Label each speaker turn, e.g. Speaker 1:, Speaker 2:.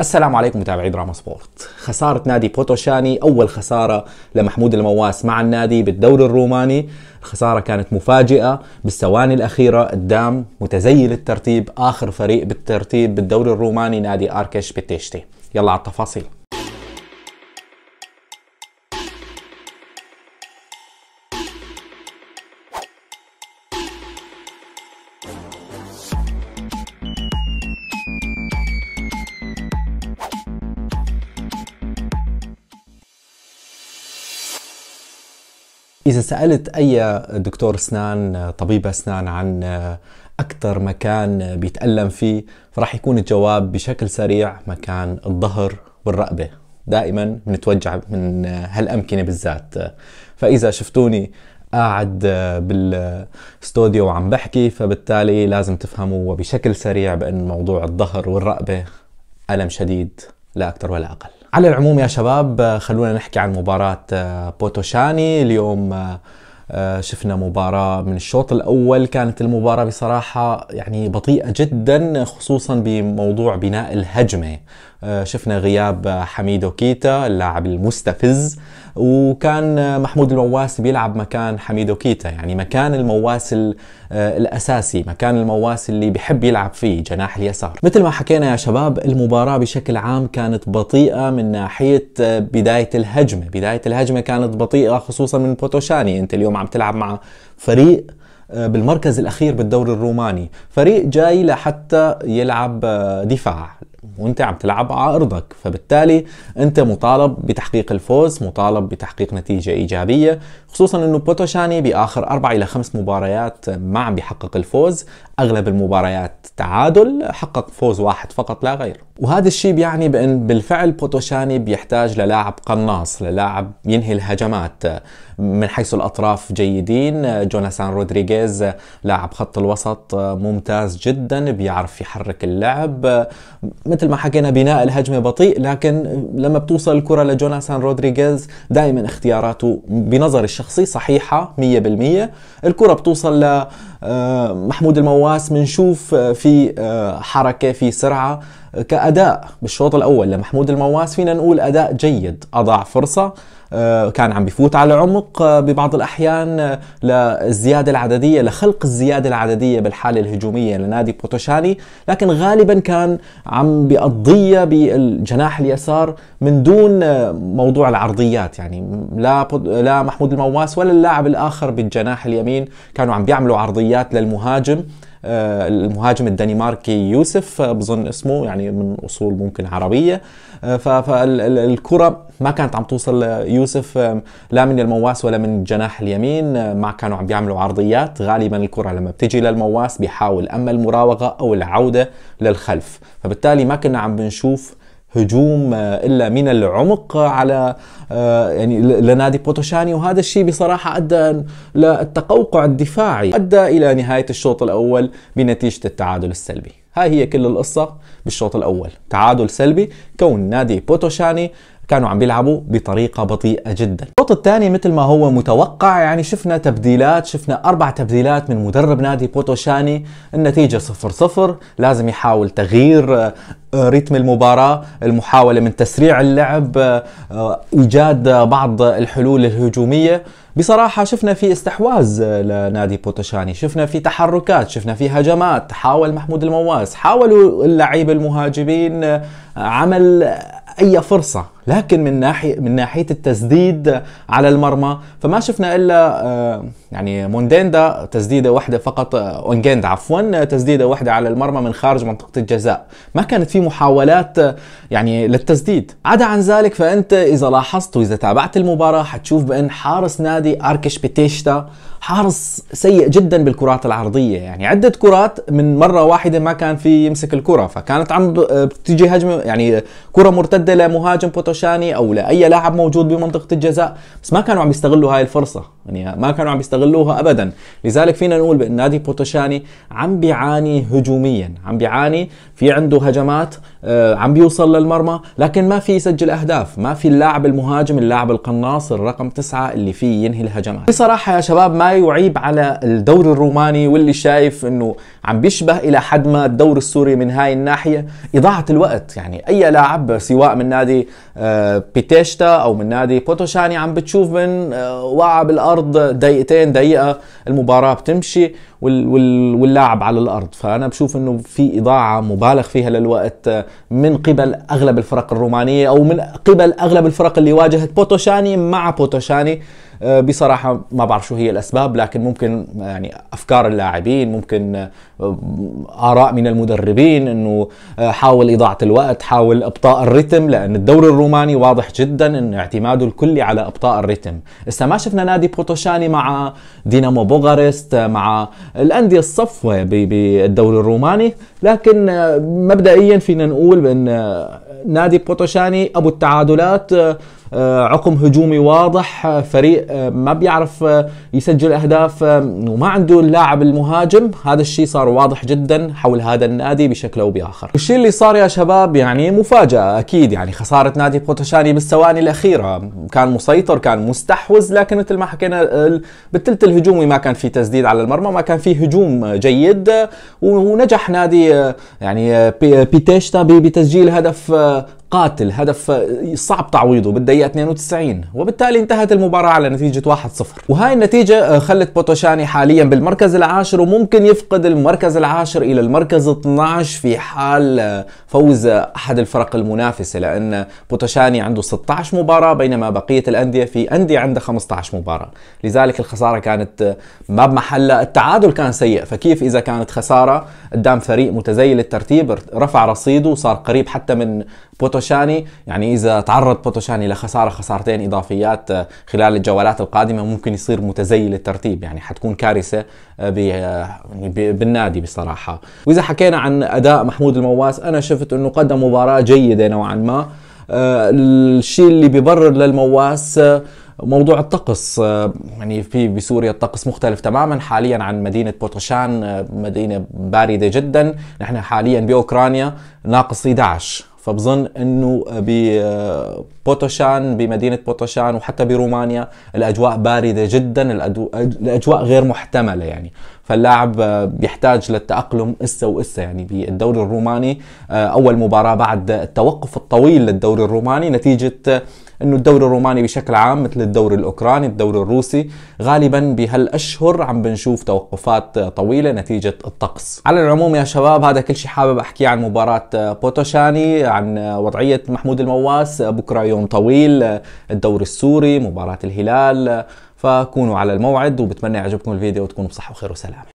Speaker 1: السلام عليكم متابعي دراما سبورت خسارة نادي بوتوشاني أول خسارة لمحمود المواس مع النادي بالدور الروماني الخسارة كانت مفاجئة بالثواني الأخيرة قدام متزيل الترتيب آخر فريق بالترتيب بالدور الروماني نادي أركش بتيشتي يلا على التفاصيل إذا سألت أي دكتور أسنان طبيب أسنان عن أكثر مكان بيتألم فيه فراح يكون الجواب بشكل سريع مكان الظهر والرقبة دائما بنتوجع من هالأمكنة بالذات فإذا شفتوني قاعد بالاستوديو وعم بحكي فبالتالي لازم تفهموا وبشكل سريع بأن موضوع الظهر والرقبة ألم شديد لا أكثر ولا أقل على العموم يا شباب خلونا نحكي عن مباراة آه، بوتوشاني اليوم آه، آه، شفنا مباراة من الشوط الأول كانت المباراة بصراحة يعني بطيئة جدا خصوصا بموضوع بناء الهجمة آه، شفنا غياب حميدو كيتا اللاعب المستفز وكان محمود المواس بيلعب مكان حميدو كيتا يعني مكان المواس آه، الأساسي مكان المواس اللي بحب يلعب فيه جناح اليسار مثل ما حكينا يا شباب المباراة بشكل عام كانت بطيئة من ناحية آه، بداية الهجمة بداية الهجمة كانت بطيئة خصوصا من بوتوشاني أنت اليوم عم تلعب مع فريق بالمركز الاخير بالدوري الروماني فريق جاي لحتى يلعب دفاع وانت عم تلعب على ارضك فبالتالي انت مطالب بتحقيق الفوز مطالب بتحقيق نتيجه ايجابيه خصوصا انه بوتوشاني باخر اربع الى خمس مباريات ما عم بيحقق الفوز اغلب المباريات تعادل حقق فوز واحد فقط لا غير وهذا الشيء بيعني بان بالفعل بوتوشاني بيحتاج للاعب قناص للاعب ينهي الهجمات من حيث الاطراف جيدين جوناثان رودريغيز لاعب خط الوسط ممتاز جدا بيعرف يحرك اللعب مثل ما حكينا بناء الهجمه بطيء لكن لما بتوصل الكره لجوناثان رودريغيز دائما اختياراته بنظري الشخصي صحيحه 100% الكره بتوصل لمحمود آه، المواد حماس بنشوف آه، في آه، حركه في سرعه كأداء بالشوط الأول لمحمود المواس فينا نقول أداء جيد أضاع فرصة آه، كان عم بفوت على عمق آه، ببعض الأحيان آه، للزيادة العددية لخلق الزيادة العددية بالحالة الهجومية لنادي بوتوشاني لكن غالبا كان عم بيقضية بالجناح اليسار من دون موضوع العرضيات يعني لا لا محمود المواس ولا اللاعب الآخر بالجناح اليمين كانوا عم بيعملوا عرضيات للمهاجم المهاجم الدنماركي يوسف بظن اسمه يعني يعني من اصول ممكن عربيه آه، فالكره ما كانت عم توصل يوسف لا من المواس ولا من الجناح اليمين آه، ما كانوا عم بيعملوا عرضيات غالبا الكره لما بتجي للمواس بيحاول اما المراوغه او العوده للخلف فبالتالي ما كنا عم بنشوف هجوم آه، الا من العمق على يعني لنادي بوتوشاني وهذا الشيء بصراحه ادى للتقوقع الدفاعي ادى الى نهايه الشوط الاول بنتيجه التعادل السلبي هاي هي كل القصة بالشوط الأول تعادل سلبي كون نادي بوتوشاني كانوا عم بيلعبوا بطريقة بطيئة جدا الشوط الثاني مثل ما هو متوقع يعني شفنا تبديلات شفنا أربع تبديلات من مدرب نادي بوتوشاني النتيجة 0 0 لازم يحاول تغيير آه، ريتم المباراة المحاولة من تسريع اللعب آه، آه، إيجاد بعض الحلول الهجومية بصراحة شفنا في استحواذ لنادي بوتوشاني شفنا في تحركات شفنا في هجمات حاول محمود المواس حاولوا اللعيبة المهاجمين عمل أي فرصة لكن من ناحيه من ناحيه التسديد على المرمى فما شفنا الا آه، يعني مونديندا تسديده واحده فقط آه، اونجيندا عفوا تسديده واحده على المرمى من خارج منطقه الجزاء ما كانت في محاولات آه، يعني للتسديد عدا عن ذلك فانت اذا لاحظت واذا تابعت المباراه حتشوف بان حارس نادي اركش بيتيشتا حارس سيء جدا بالكرات العرضيه يعني عده كرات من مره واحده ما كان في يمسك الكره فكانت عم بتجي هجمه يعني كره مرتده لمهاجم بوتو خشاني او لاي لاعب موجود بمنطقه الجزاء بس ما كانوا عم يستغلوا هاي الفرصه يعني ما كانوا عم بيستغلوها ابدا لذلك فينا نقول بان نادي بوتوشاني عم بيعاني هجوميا عم بيعاني في عنده هجمات آه، عم بيوصل للمرمى لكن ما في يسجل اهداف ما في اللاعب المهاجم اللاعب القناص الرقم تسعة اللي فيه ينهي الهجمات بصراحة يا شباب ما يعيب على الدوري الروماني واللي شايف انه عم بيشبه الى حد ما الدور السوري من هاي الناحية اضاعة الوقت يعني اي لاعب سواء من نادي آه، بيتيشتا او من نادي بوتوشاني عم بتشوف من آه، وعى بالارض الارض دقيقتين دقيقه المباراه بتمشي واللاعب على الارض فانا بشوف انه في اضاعه مبالغ فيها للوقت من قبل اغلب الفرق الرومانيه او من قبل اغلب الفرق اللي واجهت بوتوشاني مع بوتوشاني آه، بصراحه ما بعرف شو هي الاسباب لكن ممكن يعني افكار اللاعبين ممكن آه، اراء من المدربين انه آه، حاول اضاعه الوقت حاول ابطاء الرتم لان الدوري الروماني واضح جدا انه اعتماده الكلي على ابطاء الرتم لسه ما شفنا نادي بروتوشاني مع دينامو بوغارست مع الانديه الصفوه بالدوري الروماني لكن مبدئيا فينا نقول بان نادي بوتوشاني ابو التعادلات آه، عقم هجومي واضح آه، فريق آه، ما بيعرف يسجل اهداف وما عنده اللاعب المهاجم هذا الشيء صار واضح جدا حول هذا النادي بشكل او باخر والشيء اللي صار يا شباب يعني مفاجاه اكيد يعني خساره نادي بوتشاني بالثواني الاخيره كان مسيطر كان مستحوذ لكن مثل ما حكينا بالثلث الهجومي ما كان في تسديد على المرمى ما كان في هجوم جيد ونجح نادي يعني بيتيشتا بتسجيل هدف قاتل هدف صعب تعويضه بالدقيقة 92 وبالتالي انتهت المباراة على نتيجة 1-0 وهاي النتيجة آه، خلت بوتوشاني حاليا بالمركز العاشر وممكن يفقد المركز العاشر إلى المركز 12 في حال آه، فوز أحد الفرق المنافسة لأن بوتوشاني عنده 16 مباراة بينما بقية الأندية في أندية عندها 15 مباراة لذلك الخسارة كانت آه، ما بمحلها التعادل كان سيء فكيف إذا كانت خسارة قدام فريق متزيل الترتيب رفع رصيده وصار قريب حتى من بوتوشاني بوتوشاني يعني اذا تعرض بوتوشاني لخساره خسارتين اضافيات آه، خلال الجولات القادمه ممكن يصير متزيل الترتيب يعني حتكون كارثه آه، آه، يعني بالنادي بصراحه واذا حكينا عن اداء محمود المواس انا شفت انه قدم مباراه جيده نوعا ما الشيء اللي بيبرر للمواس موضوع الطقس يعني في بسوريا الطقس مختلف تماما حاليا عن مدينه بوتوشان مدينه بارده جدا نحن حاليا باوكرانيا ناقص 11 فبظن انه ببوتوشان بمدينه بوتوشان وحتى برومانيا الاجواء بارده جدا الاجواء غير محتمله يعني فاللاعب آه، بيحتاج للتأقلم إسا وإسا يعني بالدوري الروماني آه، أول مباراة بعد التوقف الطويل للدوري الروماني نتيجة آه، انه الدوري الروماني بشكل عام مثل الدوري الاوكراني الدوري الروسي غالبا بهالاشهر عم بنشوف توقفات طويله نتيجه الطقس على العموم يا شباب هذا كل شيء حابب احكيه عن مباراه بوتوشاني عن وضعيه محمود المواس بكره يوم طويل الدوري السوري مباراه الهلال فكونوا على الموعد وبتمنى يعجبكم الفيديو وتكونوا بصحة وخير وسلامة